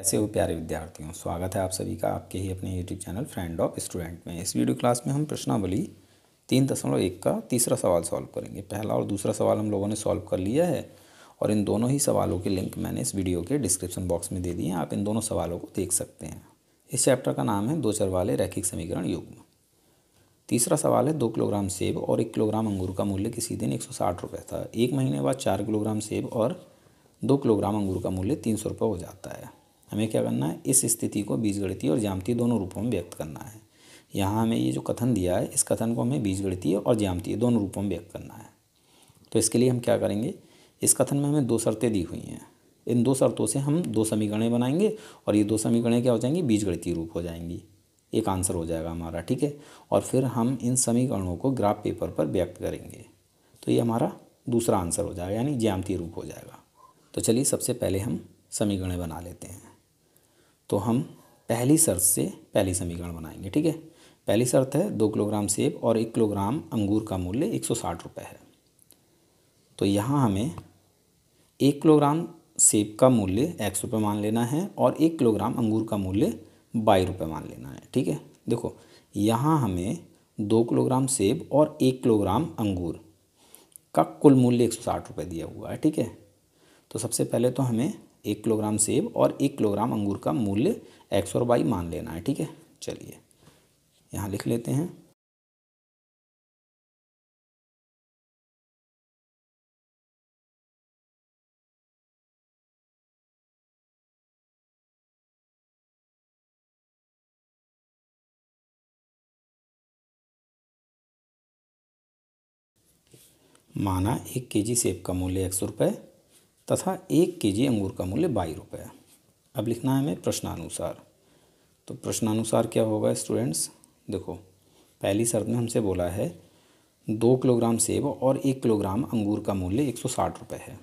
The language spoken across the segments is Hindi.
ऐसे हो प्यारे विद्यार्थियों स्वागत है आप सभी का आपके ही अपने YouTube channel friend of student में इस वीडियो क्लास में हम प्रश्नावली तीन दशमलव एक का तीसरा सवाल सॉल्व करेंगे पहला और दूसरा सवाल हम लोगों ने सॉल्व कर लिया है और इन दोनों ही सवालों के लिंक मैंने इस वीडियो के डिस्क्रिप्शन बॉक्स में दे दिए हैं आप इन दोनों सवालों को देख सकते हैं इस चैप्टर का नाम है दो चर वाले रैखिक समीकरण युग तीसरा सवाल है दो किलोग्राम सेब और एक किलोग्राम अंगूर का मूल्य किसी दिन एक सौ साठ रुपये था एक महीने बाद चार किलोग्राम सेब और दो किलोग्राम अंगूर का मूल्य तीन सौ रुपये हो जाता है हमें क्या करना है इस स्थिति को बीजगणितीय और जामती दोनों रूपों में व्यक्त करना है यहाँ हमें ये जो कथन दिया है इस कथन को हमें बीजगणितीय और ज्यामितीय दोनों रूपों में व्यक्त करना है तो इसके लिए हम क्या करेंगे इस कथन में हमें दो शर्तें दी हुई हैं इन दो शर्तों से हम दो समीकरणें बनाएंगे और ये दो समीकरणें क्या हो जाएंगी बीजगणितीय रूप हो जाएंगी एक आंसर हो जाएगा हमारा ठीक है और फिर हम इन समीकरणों को ग्राफ पेपर पर व्यक्त करेंगे तो ये हमारा दूसरा आंसर हो जाएगा यानी ज्यामती रूप हो जाएगा तो चलिए सबसे पहले हम समीकरणें बना लेते हैं तो हम पहली शर्त से पहली समीकरण बनाएंगे ठीक है पहली शर्त है दो किलोग्राम सेब और एक किलोग्राम अंगूर का मूल्य एक सौ साठ रुपये है तो यहाँ हमें एक किलोग्राम सेब का मूल्य सौ रुपये मान लेना है और एक किलोग्राम अंगूर का मूल्य बाई रुपये मान लेना है ठीक है देखो यहाँ हमें दो किलोग्राम सेब और एक किलोग्राम अंगूर का कुल मूल्य एक सौ साठ रुपये दिया हुआ है ठीक है तो सबसे पहले तो हमें एक किलोग्राम सेब और एक किलोग्राम अंगूर का मूल्य एक्स और वाई मान लेना है ठीक है चलिए यहाँ लिख लेते हैं माना एक केजी सेब का मूल्य एक सौ रुपये तथा एक के जी अंगूर का मूल्य बाई रुपये अब लिखना है हमें प्रश्नानुसार तो प्रश्नानुसार क्या होगा स्टूडेंट्स देखो पहली शर्त में हमसे बोला है दो किलोग्राम सेब और एक किलोग्राम अंगूर का मूल्य एक सौ साठ रुपये है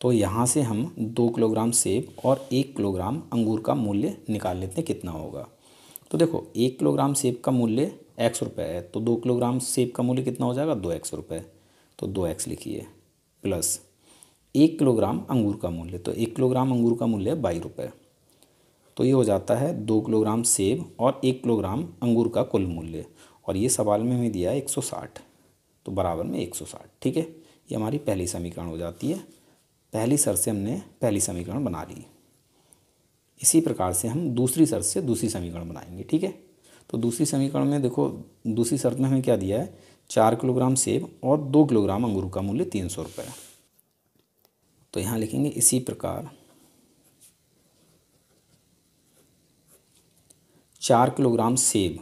तो यहाँ से हम दो किलोग्राम सेब और एक किलोग्राम अंगूर का मूल्य निकाल लेते हैं कितना होगा तो देखो एक किलोग्राम सेब का मूल्य एक्स रुपये है तो दो किलोग्राम सेब का मूल्य कितना हो जाएगा दो एक्स रुपये तो दो एक्स लिखिए प्लस एक किलोग्राम अंगूर का मूल्य तो एक किलोग्राम अंगूर का मूल्य है रुपये तो ये हो जाता है दो किलोग्राम सेब और एक किलोग्राम अंगूर का कुल मूल्य और ये सवाल में हमें दिया है एक सौ साठ तो बराबर में एक सौ साठ ठीक है ये हमारी पहली समीकरण हो जाती है पहली सर से हमने पहली समीकरण बना ली इसी प्रकार से हम दूसरी सर से दूसरी समीकरण बनाएंगे ठीक है तो दूसरी समीकरण में देखो दूसरी शर्त में हमें क्या दिया है चार किलोग्राम सेब और दो किलोग्राम अंगूर का मूल्य तीन सौ रुपये तो यहाँ लिखेंगे इसी प्रकार चार किलोग्राम सेब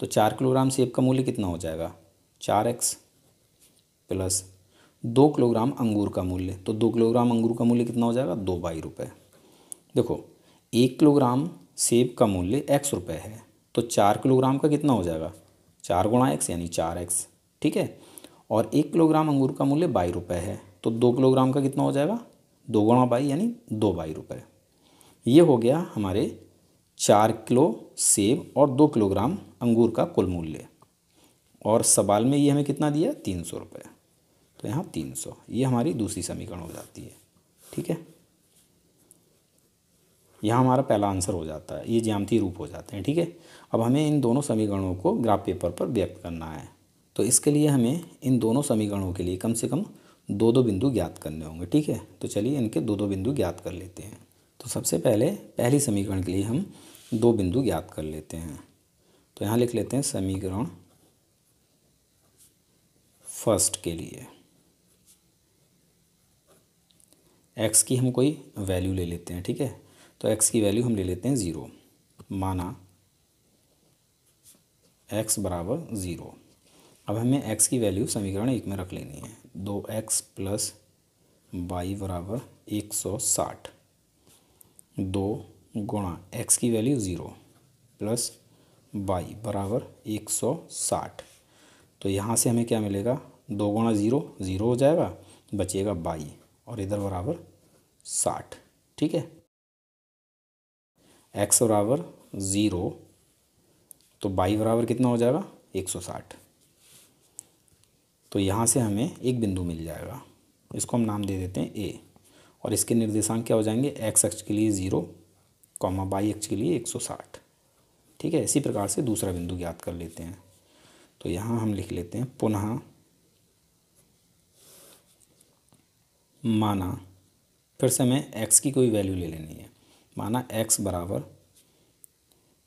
तो चार किलोग्राम सेब का मूल्य कितना हो जाएगा चार एक्स प्लस दो किलोग्राम अंगूर का मूल्य तो दो किलोग्राम अंगूर का मूल्य कितना हो जाएगा दो बाई रुपये देखो एक किलोग्राम सेब का मूल्य एक्स रुपये है तो चार किलोग्राम का कितना हो जाएगा चार गुणा एक्स यानी चार एक्स ठीक है और एक किलोग्राम अंगूर का मूल्य बाई रुपये है तो दो किलोग्राम का कितना हो जाएगा दो गुणा बाई यानी दो बाई रुपये ये हो गया हमारे चार किलो सेब और दो किलोग्राम अंगूर का कुल मूल्य और सवाल में ये हमें कितना दिया तीन सौ रुपये तो यहाँ तीन सौ ये हमारी दूसरी समीकरण हो जाती है ठीक है यह हमारा पहला आंसर हो जाता है ये ज्यामती रूप हो जाते हैं ठीक है अब हमें इन दोनों समीकरणों को ग्राफ पेपर पर व्यक्त करना है तो इसके लिए हमें इन दोनों समीकरणों के लिए कम से कम दो दो बिंदु ज्ञात करने होंगे ठीक है तो चलिए इनके दो दो बिंदु ज्ञात कर लेते हैं तो सबसे पहले पहली समीकरण के लिए हम दो बिंदु ज्ञात कर लेते हैं तो यहाँ लिख लेते हैं समीकरण फर्स्ट के लिए एक्स की हम कोई वैल्यू ले लेते हैं ठीक है तो एक्स की वैल्यू हम ले लेते हैं ज़ीरो माना एक्स बराबर ज़ीरो अब हमें एक्स की वैल्यू समीकरण एक में रख लेनी है दो एक्स प्लस वाई बराबर एक सौ साठ दो गुणा एक्स की वैल्यू ज़ीरो प्लस वाई बराबर एक सौ साठ तो यहाँ से हमें क्या मिलेगा दो गुणा ज़ीरो ज़ीरो हो जाएगा बचेगा बाई और इधर बराबर साठ ठीक है एक्स बराबर ज़ीरो तो बाई बराबर कितना हो जाएगा एक सौ साठ तो यहाँ से हमें एक बिंदु मिल जाएगा इसको हम नाम दे देते हैं ए और इसके निर्देशांक क्या हो जाएंगे एक्स अक्ष के लिए ज़ीरो कॉमा बाई एक्स के लिए एक सौ साठ ठीक है इसी प्रकार से दूसरा बिंदु ज्ञात कर लेते हैं तो यहाँ हम लिख लेते हैं पुनः माना फिर से हमें एक्स की कोई वैल्यू ले लेनी है माना एक्स बराबर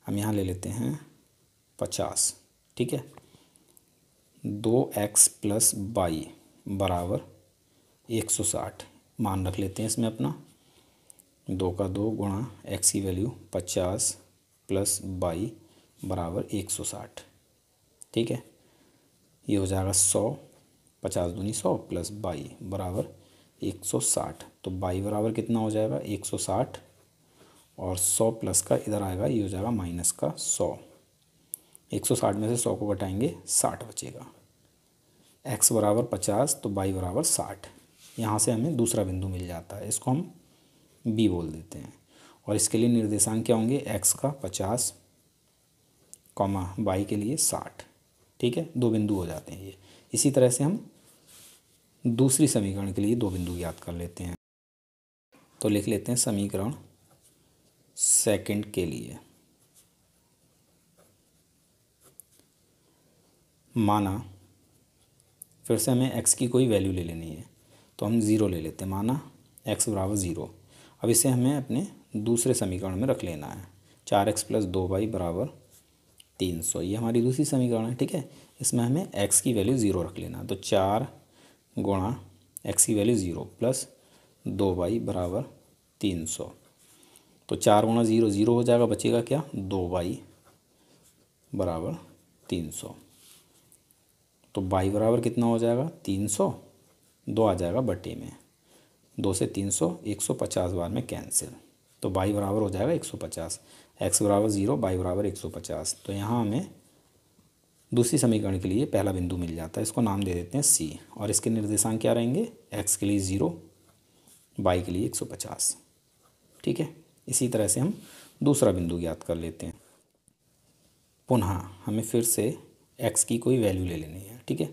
हम यहाँ ले लेते हैं पचास ठीक है दो एक्स प्लस बाई बराबर एक सौ साठ मान रख लेते हैं इसमें अपना दो का दो गुणा एक्स की वैल्यू पचास प्लस बाई बराबर एक सौ साठ ठीक है ये हो जाएगा सौ पचास दूनी सौ प्लस बाई बराबर एक सौ साठ तो बाई बराबर कितना हो जाएगा एक सौ साठ और सौ प्लस का इधर आएगा ये हो जाएगा माइनस का सौ एक सौ साठ में से सौ को घटाएंगे साठ बचेगा एक्स बराबर पचास तो बाई बराबर साठ यहाँ से हमें दूसरा बिंदु मिल जाता है इसको हम बी बोल देते हैं और इसके लिए निर्देशांक क्या होंगे एक्स का पचास कॉमा बाई के लिए साठ ठीक है दो बिंदु हो जाते हैं ये इसी तरह से हम दूसरी समीकरण के लिए दो बिंदु याद कर लेते हैं तो लिख लेते हैं समीकरण सेकंड के लिए माना फिर से हमें एक्स की कोई वैल्यू ले लेनी है तो हम ज़ीरो ले लेते हैं माना एक्स बराबर ज़ीरो अब इसे हमें अपने दूसरे समीकरण में रख लेना है चार एक्स प्लस दो वाई बराबर तीन सौ ये हमारी दूसरी समीकरण है ठीक है इसमें हमें एक्स की वैल्यू ज़ीरो रख लेना है तो चार गुणा एक्स की वैल्यू ज़ीरो प्लस दो वाई बराबर तीन सौ तो चार गुणा ज़ीरो ज़ीरो हो जाएगा बचेगा क्या दो वाई बराबर तीन सौ तो बाई बराबर कितना हो जाएगा तीन सौ दो आ जाएगा बटे में दो से तीन सौ एक सौ पचास बार में कैंसिल तो बाई बराबर हो जाएगा एक सौ पचास एक्स बराबर ज़ीरो बाई बराबर एक सौ पचास तो यहाँ हमें दूसरी समीकरण के लिए पहला बिंदु मिल जाता है इसको नाम दे देते हैं सी और इसके निर्देशांक क्या रहेंगे एक्स के लिए ज़ीरो बाई के लिए एक सौ पचास ठीक है इसी तरह से हम दूसरा बिंदु ज्ञात कर लेते हैं पुनः हमें फिर से एक्स की कोई वैल्यू ले लेनी है ठीक है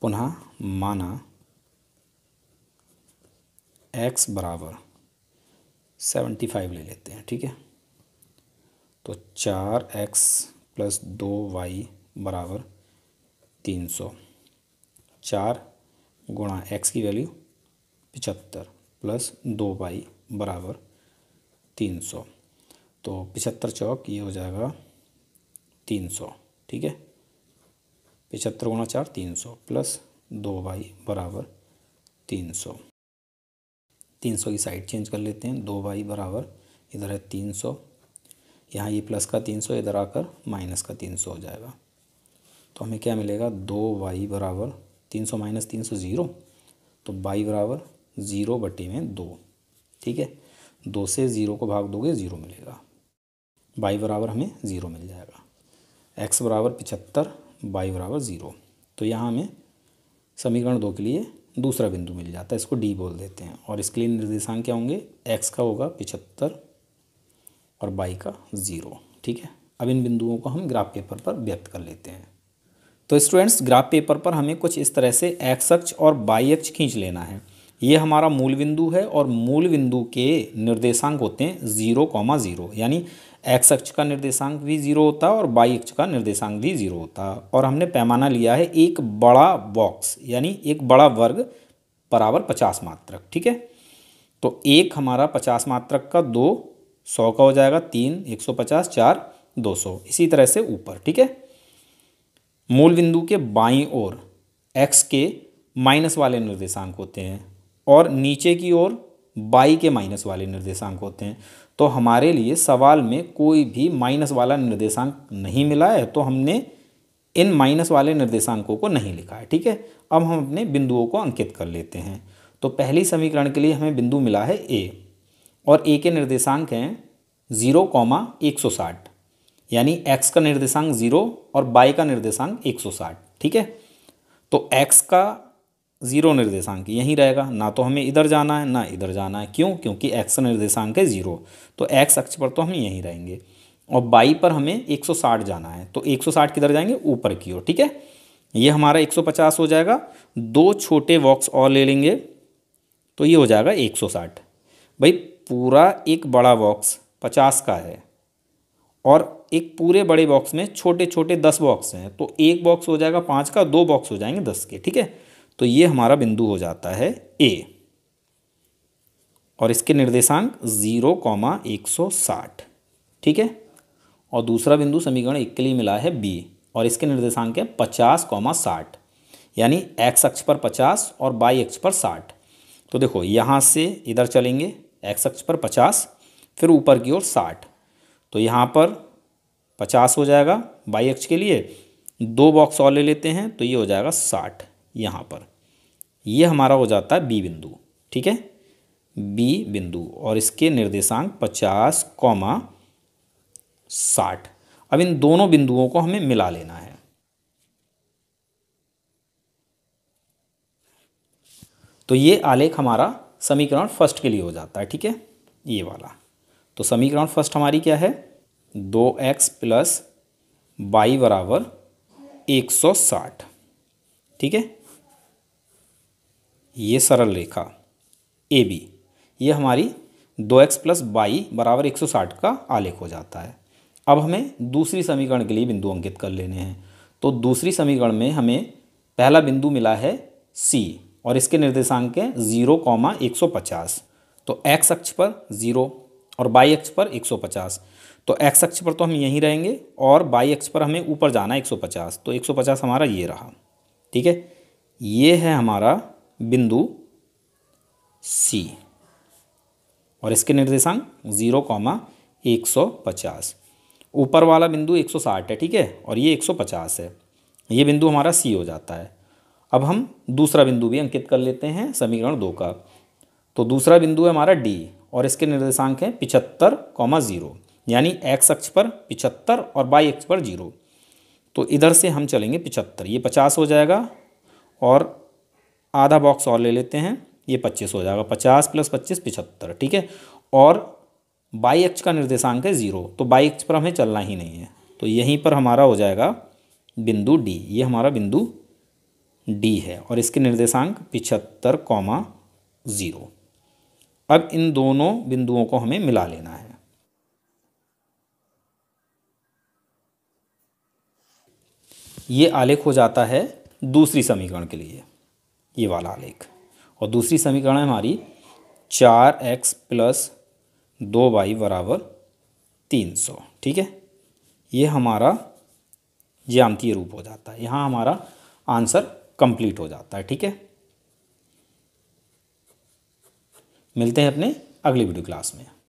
पुनः माना एक्स बराबर सेवेंटी फाइव ले लेते हैं ठीक है तो चार एक्स प्लस दो वाई बराबर तीन सौ चार गुणा एक्स की वैल्यू पिचहत्तर प्लस दो वाई बराबर तीन सौ तो पिचहत्तर चौक ये हो जाएगा तीन सौ ठीक है पिछहत्तर गुणा चार तीन सौ प्लस दो बाई बराबर तीन सौ तीन सौ की साइड चेंज कर लेते हैं दो बाई बराबर इधर है तीन सौ यहाँ ये प्लस का तीन सौ इधर आकर माइनस का तीन सौ हो जाएगा तो हमें क्या मिलेगा दो वाई बराबर तीन सौ माइनस तीन सौ ज़ीरो तो बाई बराबर ज़ीरो बटे में दो ठीक है दो से ज़ीरो को भाग दोगे ज़ीरो मिलेगा बाई बराबर हमें ज़ीरो मिल जाएगा एक्स बराबर पिछहत्तर वाई बराबर ज़ीरो तो यहाँ हमें समीकरण दो के लिए दूसरा बिंदु मिल जाता है इसको डी बोल देते हैं और इसके लिए निर्देशांक क्या होंगे एक्स का होगा पिछहत्तर और बाई का ज़ीरो ठीक है अब इन बिंदुओं को हम ग्राफ पेपर पर व्यक्त कर लेते हैं तो स्टूडेंट्स ग्राफ पेपर पर हमें कुछ इस तरह से एक्स अक्ष और बाई अक्ष खींच लेना है ये हमारा मूल बिंदु है और मूल बिंदु के निर्देशांक होते हैं ज़ीरो कॉमा ज़ीरो यानी एक्स अक्ष का निर्देशांक भी ज़ीरो होता है और बाई अक्ष का निर्देशांक भी ज़ीरो होता है और हमने पैमाना लिया है एक बड़ा बॉक्स यानी एक बड़ा वर्ग बराबर पचास मात्रक ठीक है तो एक हमारा पचास मात्रक का दो सौ का हो जाएगा तीन एक सौ पचास चार दो सौ इसी तरह से ऊपर ठीक है मूल बिंदु के बाई और एक्स के माइनस वाले निर्देशांक होते हैं और नीचे की ओर बाई के माइनस वाले निर्देशांक होते हैं तो हमारे लिए सवाल में कोई भी माइनस वाला निर्देशांक नहीं मिला है तो हमने इन माइनस वाले निर्देशांकों को नहीं लिखा है ठीक है अब हम अपने बिंदुओं को अंकित कर लेते हैं तो पहली समीकरण के लिए हमें बिंदु मिला है ए और ए के निर्देशांक हैं ज़ीरो कॉमा एक सौ साठ यानी एक्स का निर्देशांक ज़ीरो और बाई का निर्देशांक एक सौ साठ ठीक है तो एक्स का ज़ीरो निर्देशांक यहीं रहेगा ना तो हमें इधर जाना है ना इधर जाना है क्यों क्योंकि एक्स निर्देशांक है ज़ीरो तो एक्स अक्ष पर तो हम यहीं रहेंगे और बाई पर हमें 160 जाना है तो 160 किधर जाएंगे ऊपर की ओर ठीक है ये हमारा 150 हो जाएगा दो छोटे बॉक्स और ले लेंगे तो ये हो जाएगा 160 भाई पूरा एक बड़ा बॉक्स 50 का है और एक पूरे बड़े बॉक्स में छोटे छोटे दस बॉक्स हैं तो एक बॉक्स हो जाएगा पाँच का दो बॉक्स हो जाएंगे दस के ठीक है तो ये हमारा बिंदु हो जाता है ए और इसके निर्देशांक ज़ीरो कॉमा एक सौ साठ ठीक है और दूसरा बिंदु समीकरण एक के लिए मिला है बी और इसके निर्देशांक है पचास कॉमा साठ यानी एक्स अक्ष पर पचास और बाई अक्ष पर साठ तो देखो यहाँ से इधर चलेंगे एक्स अक्ष पर पचास फिर ऊपर की ओर साठ तो यहाँ पर पचास हो जाएगा बाई अक्ष के लिए दो बॉक्स और ले लेते हैं तो ये हो जाएगा साठ यहाँ पर ये हमारा हो जाता है बी बिंदु ठीक है बी बिंदु और इसके निर्देशांक पचास कौमा साठ अब इन दोनों बिंदुओं को हमें मिला लेना है तो ये आलेख हमारा समीकरण फर्स्ट के लिए हो जाता है ठीक है ये वाला तो समीकरण फर्स्ट हमारी क्या है दो एक्स प्लस बाई बराबर एक सौ साठ ठीक है ये सरल रेखा ए बी ये हमारी दो एक्स प्लस बाई बराबर एक सौ साठ का आलेख हो जाता है अब हमें दूसरी समीकरण के लिए बिंदु अंकित कर लेने हैं तो दूसरी समीकरण में हमें पहला बिंदु मिला है सी और इसके निर्देशांक है ज़ीरो कॉमा एक सौ पचास तो एक्स अक्ष पर ज़ीरो और बाई अक्ष पर एक सौ पचास तो एक्स अक्ष पर तो हम यहीं रहेंगे और बाई अक्ष पर हमें ऊपर जाना एक सौ पचास तो एक सौ पचास हमारा ये रहा ठीक है ये है हमारा बिंदु सी और इसके निर्देशांक जीरो कॉमा एक सौ पचास ऊपर वाला बिंदु एक सौ साठ है ठीक है और ये एक सौ पचास है ये बिंदु हमारा सी हो जाता है अब हम दूसरा बिंदु भी अंकित कर लेते हैं समीकरण दो का तो दूसरा बिंदु है हमारा डी और इसके निर्देशांक है पिछहत्तर कॉमा ज़ीरो यानी एक्स अक्ष पर पिछहत्तर और बाई अक्ष पर जीरो तो इधर से हम चलेंगे पिछहत्तर ये पचास हो जाएगा और आधा बॉक्स और ले लेते हैं ये पच्चीस हो जाएगा पचास प्लस पच्चीस पिछहत्तर ठीक है और बाई एक्च का निर्देशांक है ज़ीरो तो बाई एक्च पर हमें चलना ही नहीं है तो यहीं पर हमारा हो जाएगा बिंदु डी ये हमारा बिंदु डी है और इसके निर्देशांक पिछहत्तर कॉमा ज़ीरो अब इन दोनों बिंदुओं को हमें मिला लेना है ये आलेख हो जाता है दूसरी समीकरण के लिए ये वाला आलेख और दूसरी समीकरण है हमारी चार एक्स प्लस दो वाई बराबर तीन सौ ठीक है ये हमारा ज्यामतीय रूप हो जाता है यहाँ हमारा आंसर कंप्लीट हो जाता है ठीक है मिलते हैं अपने अगली वीडियो क्लास में